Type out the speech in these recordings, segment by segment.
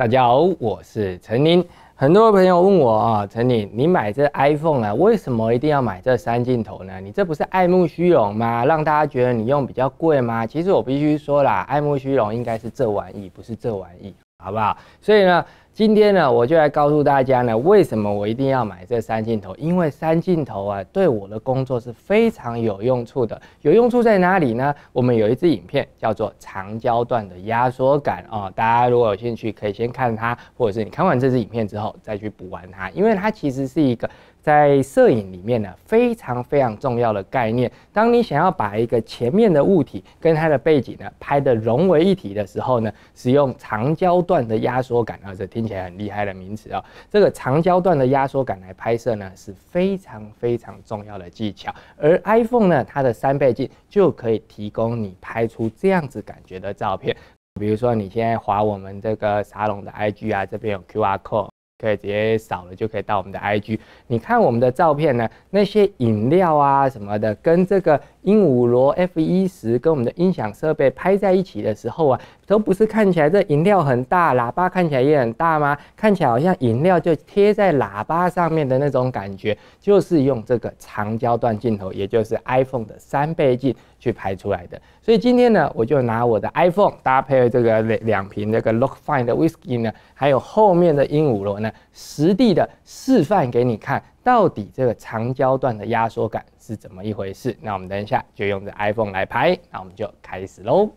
大家好，我是陈宁。很多朋友问我啊，陈宁，你买这 iPhone 啊，为什么一定要买这三镜头呢？你这不是爱慕虚荣吗？让大家觉得你用比较贵吗？其实我必须说啦，爱慕虚荣应该是这玩意，不是这玩意，好不好？所以呢。今天呢，我就来告诉大家呢，为什么我一定要买这三镜头？因为三镜头啊，对我的工作是非常有用处的。有用处在哪里呢？我们有一支影片叫做“长焦段的压缩感”哦，大家如果有兴趣，可以先看它，或者是你看完这支影片之后再去补完它，因为它其实是一个在摄影里面呢非常非常重要的概念。当你想要把一个前面的物体跟它的背景呢拍的融为一体的时候呢，使用长焦段的压缩感啊，这。并且很厉害的名词啊，这个长焦段的压缩感来拍摄呢，是非常非常重要的技巧。而 iPhone 呢，它的三倍镜就可以提供你拍出这样子感觉的照片。比如说，你现在划我们这个沙龙的 IG 啊，这边有 QR code。可以直接扫了就可以到我们的 IG。你看我们的照片呢，那些饮料啊什么的，跟这个鹦鹉螺 F 一十跟我们的音响设备拍在一起的时候啊，都不是看起来这饮料很大，喇叭看起来也很大吗？看起来好像饮料就贴在喇叭上面的那种感觉，就是用这个长焦段镜头，也就是 iPhone 的三倍镜去拍出来的。所以今天呢，我就拿我的 iPhone 搭配这个两瓶这个 l o c k f i n e 的 Whisky 呢，还有后面的鹦鹉螺呢。实地的示范给你看，到底这个长焦段的压缩感是怎么一回事？那我们等一下就用这 iPhone 来拍，那我们就开始喽。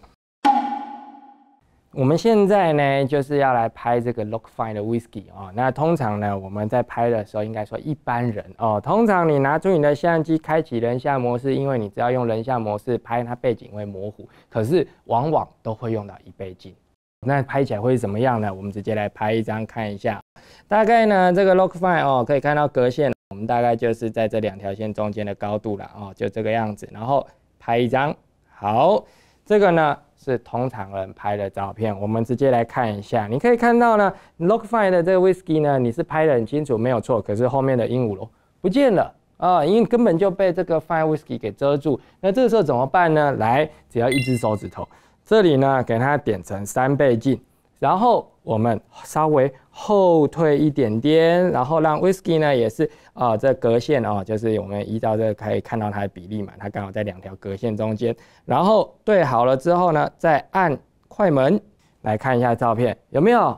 我们现在呢，就是要来拍这个 l o o k f i n e 的 Whisky 哦。那通常呢，我们在拍的时候，应该说一般人哦，通常你拿出你的相机，开启人像模式，因为你只要用人像模式拍，它背景会模糊，可是往往都会用到一倍镜。那拍起来会怎么样呢？我们直接来拍一张看一下，大概呢这个 Lock Fine 哦可以看到隔线，我们大概就是在这两条线中间的高度了哦，就这个样子，然后拍一张。好，这个呢是通常人拍的照片，我们直接来看一下，你可以看到呢 l o Fine 的这个 Whisky 呢你是拍的很清楚没有错，可是后面的鹦鹉螺不见了啊，因为根本就被这个 fine whiskey 给遮住。那这个时候怎么办呢？来，只要一只手指头。这里呢，给它点成三倍镜，然后我们稍微后退一点点，然后让 Whisky 呢也是啊，这隔线啊，就是我们依照这个可以看到它的比例嘛，它刚好在两条隔线中间。然后对好了之后呢，再按快门来看一下照片有没有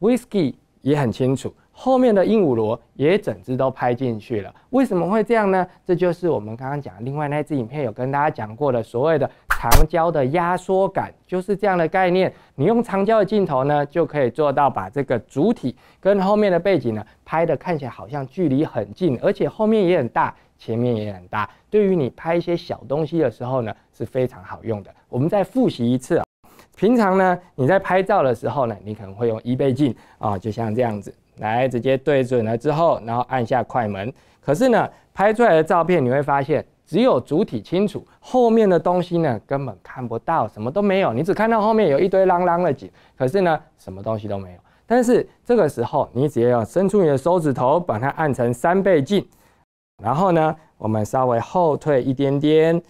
Whisky 也很清楚，后面的鹦鹉螺也整只都拍进去了。为什么会这样呢？这就是我们刚刚讲，另外那支影片有跟大家讲过的所谓的。长焦的压缩感就是这样的概念。你用长焦的镜头呢，就可以做到把这个主体跟后面的背景呢拍的看起来好像距离很近，而且后面也很大，前面也很大。对于你拍一些小东西的时候呢，是非常好用的。我们再复习一次啊。平常呢，你在拍照的时候呢，你可能会用一倍镜啊，就像这样子，来直接对准了之后，然后按下快门。可是呢，拍出来的照片你会发现。只有主体清楚，后面的东西呢根本看不到，什么都没有。你只看到后面有一堆啷啷的景，可是呢，什么东西都没有。但是这个时候，你只要伸出你的手指头，把它按成三倍镜，然后呢，我们稍微后退一点点，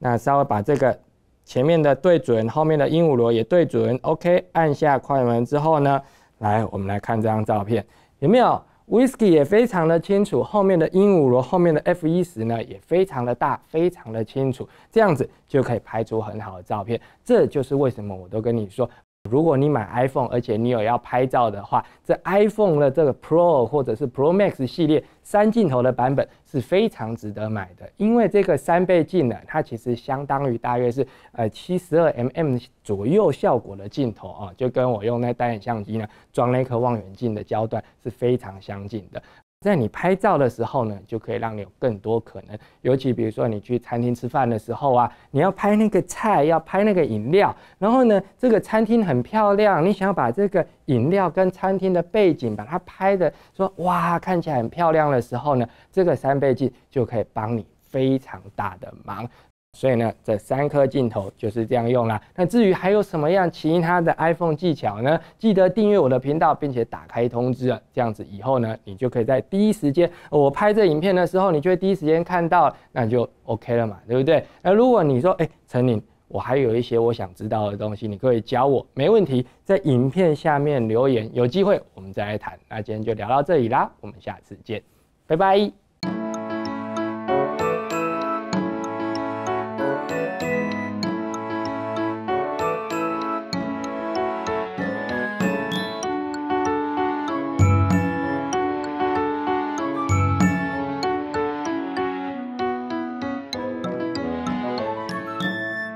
那稍微把这个前面的对准，后面的鹦鹉螺也对准。OK，按下快门之后呢，来，我们来看这张照片，有没有？Whisky 也非常的清楚，后面的鹦鹉螺后面的 F 一十呢也非常的大，非常的清楚，这样子就可以拍出很好的照片。这就是为什么我都跟你说。如果你买 iPhone，而且你有要拍照的话，这 iPhone 的这个 Pro 或者是 Pro Max 系列三镜头的版本是非常值得买的，因为这个三倍镜呢，它其实相当于大约是呃七十二 mm 左右效果的镜头啊，就跟我用那单眼相机呢装那颗望远镜的焦段是非常相近的。在你拍照的时候呢，就可以让你有更多可能。尤其比如说你去餐厅吃饭的时候啊，你要拍那个菜，要拍那个饮料。然后呢，这个餐厅很漂亮，你想要把这个饮料跟餐厅的背景把它拍的说哇看起来很漂亮的时候呢，这个三倍镜就可以帮你非常大的忙。所以呢，这三颗镜头就是这样用了。那至于还有什么样其他的 iPhone 技巧呢？记得订阅我的频道，并且打开通知，啊，这样子以后呢，你就可以在第一时间。我拍这影片的时候，你就会第一时间看到，那就 OK 了嘛，对不对？那如果你说，哎，陈林，我还有一些我想知道的东西，你可以教我，没问题。在影片下面留言，有机会我们再来谈。那今天就聊到这里啦，我们下次见，拜拜。